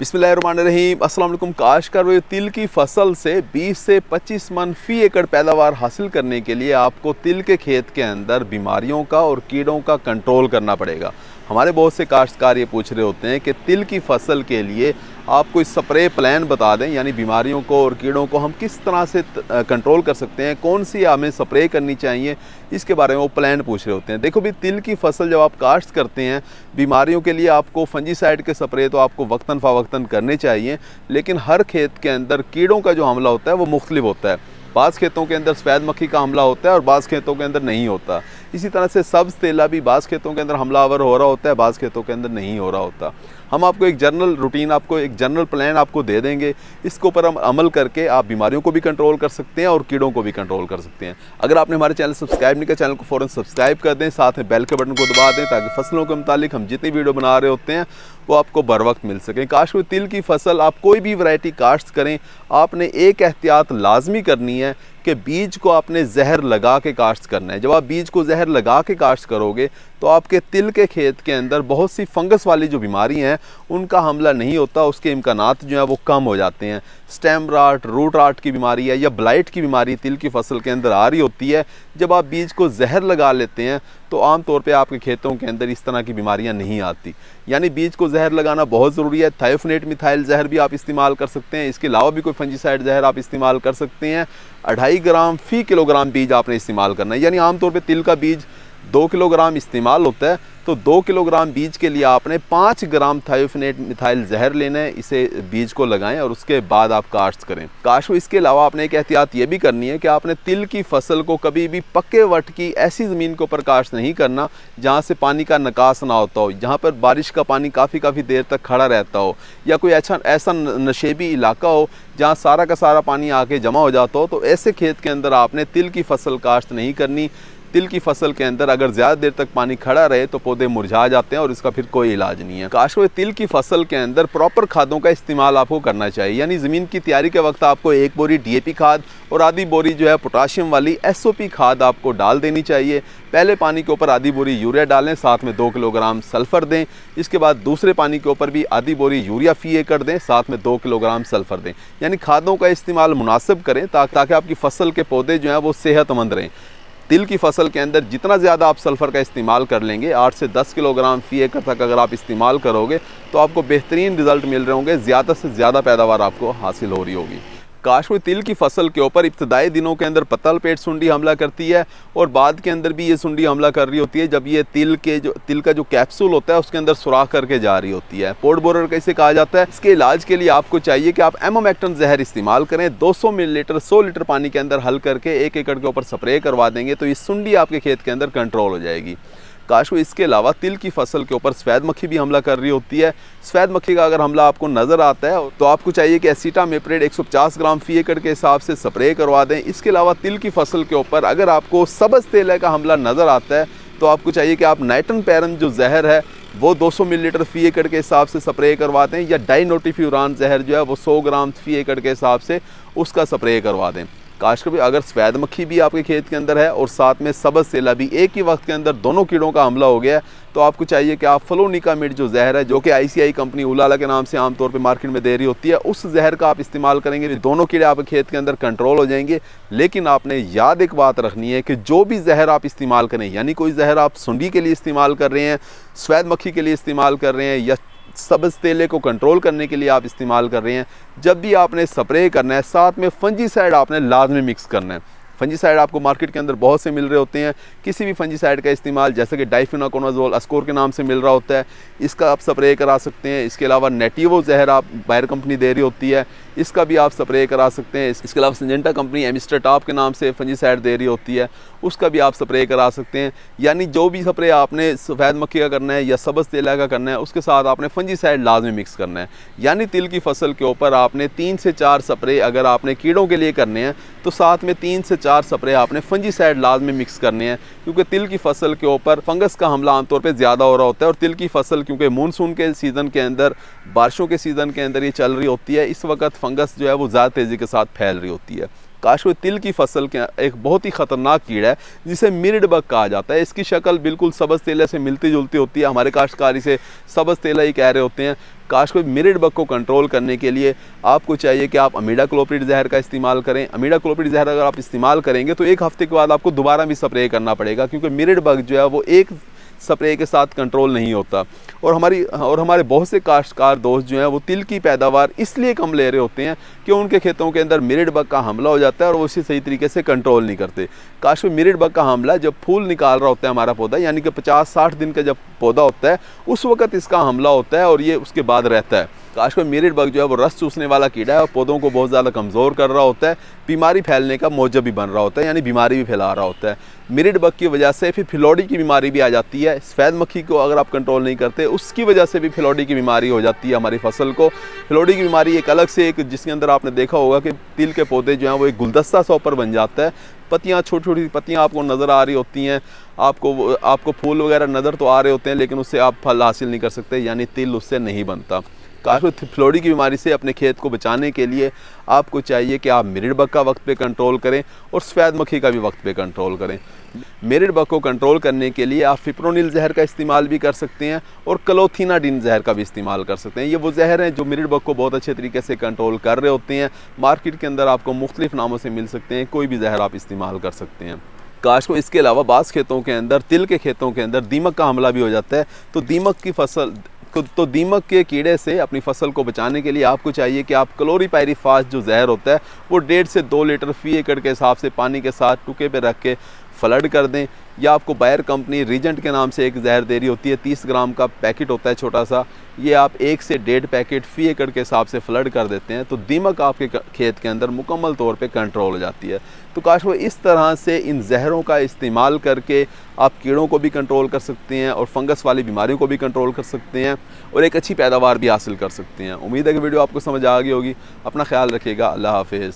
बिसमीम असलम काश कर तिल की फसल से 20 से 25 मन फ़ी एकड़ पैदावार हासिल करने के लिए आपको तिल के खेत के अंदर बीमारियों का और कीड़ों का कंट्रोल करना पड़ेगा हमारे बहुत से काश्तकार ये पूछ रहे होते हैं कि तिल की फसल के लिए आप कोई स्प्रे प्लान बता दें यानी बीमारियों को और कीड़ों को हम किस तरह से कंट्रोल कर सकते हैं कौन सी हमें स्प्रे करनी चाहिए इसके बारे में वो प्लान पूछ रहे होते हैं देखो भी तिल की फसल जब आप काश्त करते हैं बीमारियों के लिए आपको फंजीसाइड के स्प्रे तो आपको वक्ता फावक्तन करने चाहिए लेकिन हर खेत के अंदर कीड़ों का जो हमला होता है वो मुख्तलिफ होता है बाज़ खेतों के अंदर सफ़ेद मक्खी का हमला होता है और बाज़ खेतों के अंदर नहीं होता इसी तरह से सब्ज़ तेला भी बास खेतों के अंदर हमलावर हो रहा होता है बाज़ खेतों के अंदर नहीं हो रहा होता हम आपको एक जनरल रूटीन आपको एक जनरल प्लान आपको दे देंगे इसके ऊपर हम अमल करके आप बीमारियों को भी कंट्रोल कर सकते हैं और कीड़ों को भी कंट्रोल कर सकते हैं अगर आपने हमारे चैनल सब्सक्राइब नहीं किया चैनल को फ़ौरन सब्सक्राइब कर दें साथ में बेल के बटन को दबा दें ताकि फसलों के मुतालिक हम जितनी वीडियो बना रहे होते हैं वो आपको बर वक्त मिल सकें काश में तिल की फसल आप कोई भी वरायटी काश्त करें आपने एक एहतियात लाजमी करनी है कि बीज को आपने जहर लगा के काश्त करना है जब आप बीज को जहर लगा के काश्त करोगे तो आपके तिल के खेत के अंदर बहुत सी फंगस वाली जो बीमारी हैं उनका हमला नहीं होता उसके इम्कान जो हैं वो कम हो जाते हैं स्टेम राट रूट राट की बीमारी है या ब्लाइट की बीमारी तिल की फसल के अंदर आ रही होती है जब आप बीज को जहर लगा लेते हैं तो आम तौर पे आपके खेतों के अंदर इस तरह की बीमारियां नहीं आती यानी बीज को जहर लगाना बहुत ज़रूरी है थाइफनेट मिथाइल जहर भी आप इस्तेमाल कर सकते हैं इसके अलावा भी कोई फंजीसाइड जहर आप इस्तेमाल कर सकते हैं अढ़ाई ग्राम फ़ी किलोग्राम बीज आपने इस्तेमाल करना है यानी आमतौर पर तिल का बीज दो किलोग्राम इस्तेमाल होता है तो दो किलोग्राम बीज के लिए आपने पाँच ग्राम थायोफिनेट मिथाइल जहर लेना है इसे बीज को लगाएं और उसके बाद आप काश्त करें काश्त इसके अलावा आपने एक एहतियात ये भी करनी है कि आपने तिल की फसल को कभी भी पक्के वट की ऐसी ज़मीन को ऊपर काश्त नहीं करना जहाँ से पानी का निकास ना होता हो जहाँ पर बारिश का पानी काफ़ी काफ़ी देर तक खड़ा रहता हो या कोई अच्छा ऐसा नशेबी इलाका हो जहाँ सारा का सारा पानी आके जमा हो जाता हो तो ऐसे खेत के अंदर आपने तिल की फसल काश्त नहीं करनी तिल की फसल के अंदर अगर ज़्यादा देर तक पानी खड़ा रहे तो पौधे मुरझा जाते हैं और इसका फिर कोई इलाज नहीं है काश हुए तिल की फसल के अंदर प्रॉपर खादों का इस्तेमाल आपको करना चाहिए यानी ज़मीन की तैयारी के वक्त आपको एक बोरी डी खाद और आधी बोरी जो है पोटाशियम वाली एस खाद आपको डाल देनी चाहिए पहले पानी के ऊपर आधी बोरी यूरिया डालें साथ में दो किलोग्राम सल्फ़र दें इसके बाद दूसरे पानी के ऊपर भी आधी बोरी यूरिया फी कर दें साथ में दो किलोग्राम सल्फ़र दें यानी खादों का इस्तेमाल मुनासिब करें ताकि आपकी फसल के पौधे जो हैं वो सेहतमंद रहें तिल की फसल के अंदर जितना ज़्यादा आप सल्फ़र का इस्तेमाल कर लेंगे आठ से दस किलोग्राम फ़ी एकड़ तक अगर आप इस्तेमाल करोगे तो आपको बेहतरीन रिज़ल्ट मिल रहे होंगे ज़्यादा से ज़्यादा पैदावार आपको हासिल हो रही होगी काश में तिल की फसल के ऊपर इब्तदाई दिनों के अंदर पतल पेट सुंडी हमला करती है और बाद के अंदर भी ये सुंडी हमला कर रही होती है जब ये तिल के जो तिल का जो कैप्सूल होता है उसके अंदर सुराख करके जा रही होती है पोर्ट बोरर का इसे कहा जाता है इसके इलाज के लिए आपको चाहिए कि आप एमोमैक्टन जहर इस्तेमाल करें 200 मिलीलीटर सौ लीटर पानी के अंदर हल करके एक एकड़ के ऊपर स्प्रे करवा देंगे तो ये सुंडी आपके खेत के अंदर कंट्रोल हो जाएगी काश वो इसके अलावा तिल की फसल के ऊपर सफ़ेद मक्खी भी हमला कर रही होती है सफ़ेद मक्खी का अगर हमला आपको नज़र आता है तो आपको चाहिए कि एसीटामेपरेट 150 ग्राम फ़ी एकड़ के हिसाब से स्प्रे करवा दें इसके अलावा तिल की फसल के ऊपर अगर आपको सबज तेल का हमला नज़र आता है तो आपको चाहिए कि आप नाइटन पैरन जो जहर है वो 200 मिलीलीटर फ़ी एकड़ के हिसाब से स्प्रे करवाते हैं या डाई नोटिफ्यूरान जहर जो है वो 100 ग्राम फ़ी एकड़ के हिसाब से उसका स्प्रे करवा दें काशकभी अगर स्वैद मक्खी भी आपके खेत के अंदर है और साथ में सबज सेला भी एक ही वक्त के अंदर दोनों कीड़ों का हमला हो गया है तो आपको चाहिए कि आप फलोनिका मिट जो जहर है जो कि आईसीआई कंपनी उलाला के नाम से आमतौर पर मार्केट में दे रही होती है उस जहर का आप इस्तेमाल करेंगे दोनों कीड़े आपके खेत के अंदर कंट्रोल हो जाएंगे लेकिन आपने याद एक बात रखनी है कि जो भी जहर आप इस्तेमाल करें यानी कोई जहर आप सुंडी के लिए इस्तेमाल कर रहे हैं स्वैद मक्खी के लिए इस्तेमाल कर रहे हैं या सब्ज़ तेले को कंट्रोल करने के लिए आप इस्तेमाल कर रहे हैं जब भी आपने स्प्रे करना है साथ में फंजी साइड आपने लाजमी मिक्स करना है फंजीसाइड आपको मार्केट के अंदर बहुत से मिल रहे होते हैं किसी भी फंजीसाइड का इस्तेमाल जैसे कि डाइफिनाकोनाजोल अस्कोर के नाम से मिल रहा होता है इसका आप स्प्रे करा सकते हैं इसके अलावा नेटिवो जहर आप बायर कंपनी दे रही होती है इसका भी आप स्प्रे करा सकते हैं इसके अलावा सेंजेंटा कंपनी एमिस्टर टॉप के नाम से फंजीसाइड दे रही होती है उसका भी आप स्प्रे करा सकते हैं यानी जो भी स्प्रे आपने सफ़ेद मक्खी का करना है या सब्ज़ तेला का करना है उसके साथ आपने फंजीसाइड लाजमी मिक्स करना है यानी तिल की फसल के ऊपर आपने तीन से चार स्प्रे अगर आपने कीड़ों के लिए करने हैं तो साथ में तीन से चार स्प्रे आपने फंजीसाइड लाजमी मिक्स करने हैं क्योंकि तिल की फसल के ऊपर फंगस का हमला आमतौर पर ज़्यादा हो रहा होता है और तिल की फसल क्योंकि मानसून के सीज़न के अंदर बारिशों के सीज़न के अंदर ये चल रही होती है इस वक्त फंगस जो है वो ज़्यादा तेज़ी के साथ फैल रही होती है काशव तिल की फसल के एक बहुत ही ख़तरनाक कीड़ा है जिसे बग कहा जाता है इसकी शक्ल बिल्कुल सबज तेला से मिलती जुलती होती है हमारे काश्तकारी से सबज तेला ही कह रहे होते हैं काश को बग को कंट्रोल करने के लिए आपको चाहिए कि आप अमीडा क्लोप्रिड जहर का इस्तेमाल करें अमीडा क्लोप्रिड जहर अगर आप इस्तेमाल करेंगे तो एक हफ्ते के बाद आपको दोबारा भी स्प्रे करना पड़ेगा क्योंकि मिरिड बग जो है वो एक स्प्रे के साथ कंट्रोल नहीं होता और हमारी और हमारे बहुत से काश्तकार दोस्त जो हैं वो तिल की पैदावार इसलिए कम ले रहे होते हैं कि उनके खेतों के अंदर मिरिड बग का हमला हो जाता है और वो इसे सही तरीके से कंट्रोल नहीं करते काश में मिरिड बग का हमला जब फूल निकाल रहा होता है हमारा पौधा यानी कि पचास साठ दिन का जब पौधा होता है उस वक्त इसका हमला होता है और ये उसके बाद रहता है काश को मेरिट बग जो है वो रस चूसने वाला कीड़ा है और पौधों को बहुत ज़्यादा कमज़ोर कर रहा होता है बीमारी फैलने का मौजब भी बन रहा होता है यानी बीमारी भी फैला रहा होता है मेरिट बग की वजह से फिर फिलोडी की बीमारी भी आ जाती है सफ़ेद मक्खी को अगर आप कंट्रोल नहीं करते उसकी वजह से भी फिलोडी की बीमारी हो जाती है हमारी फसल को फिलोडी की बीमारी एक अलग से एक जिसके अंदर आपने देखा होगा कि तिल के पौधे जो हैं वो एक गुलदस्ता सौ ऊपर बन जाता है पत्तियाँ छोटी छोटी पत्तियाँ आपको नज़र आ रही होती हैं आपको आपको फूल वगैरह नज़र तो आ रहे होते हैं लेकिन उससे आप फल हासिल नहीं कर सकते यानी तिल उससे नहीं बनता कार्बोफ्लोरी की बीमारी से अपने खेत को बचाने के लिए आपको चाहिए कि आप मेरिड बग का वक्त पे कंट्रोल करें और सफ़ेद मक्खी का भी वक्त पे कंट्रोल करें मेरिड बग को कंट्रोल करने के लिए आप फिप्रोनिल जहर का इस्तेमाल भी कर सकते हैं और क्लोथीनाडिन जहर का भी इस्तेमाल कर सकते हैं ये वो जहर हैं जो मेरिड बग को बहुत अच्छे तरीके से कंट्रोल कर रहे होते हैं मार्केट के अंदर आपको मुख्तलिफ नामों से मिल सकते हैं कोई भी जहर आप इस्तेमाल कर सकते हैं काश को इसके अलावा बास खेतों के अंदर तिल के खेतों के अंदर दीमक का हमला भी हो जाता है तो दीमक की फसल तो दीमक के कीड़े से अपनी फसल को बचाने के लिए आपको चाहिए कि आप क्लोरीपायरीफास जो जहर होता है वो डेढ़ से दो लीटर फी एकड़ के हिसाब से पानी के साथ टुके पे रख के फ्लड कर दें या आपको बायर कंपनी रीजेंट के नाम से एक जहर दे रही होती है तीस ग्राम का पैकेट होता है छोटा सा ये आप एक से डेढ़ पैकेट फ़ी एकड़ के हिसाब से फ्लड कर देते हैं तो दीमक आपके खेत के अंदर मुकम्मल तौर पे कंट्रोल हो जाती है तो काश वो इस तरह से इन जहरों का इस्तेमाल करके आप कीड़ों को भी कंट्रोल कर सकते हैं और फंगस वाली बीमारियों को भी कंट्रोल कर सकते हैं और एक अच्छी पैदावार भी हासिल कर सकते हैं उम्मीद है कि वीडियो आपको समझ आ गई होगी अपना ख्याल रखिएगा अल्लाह हाफिज़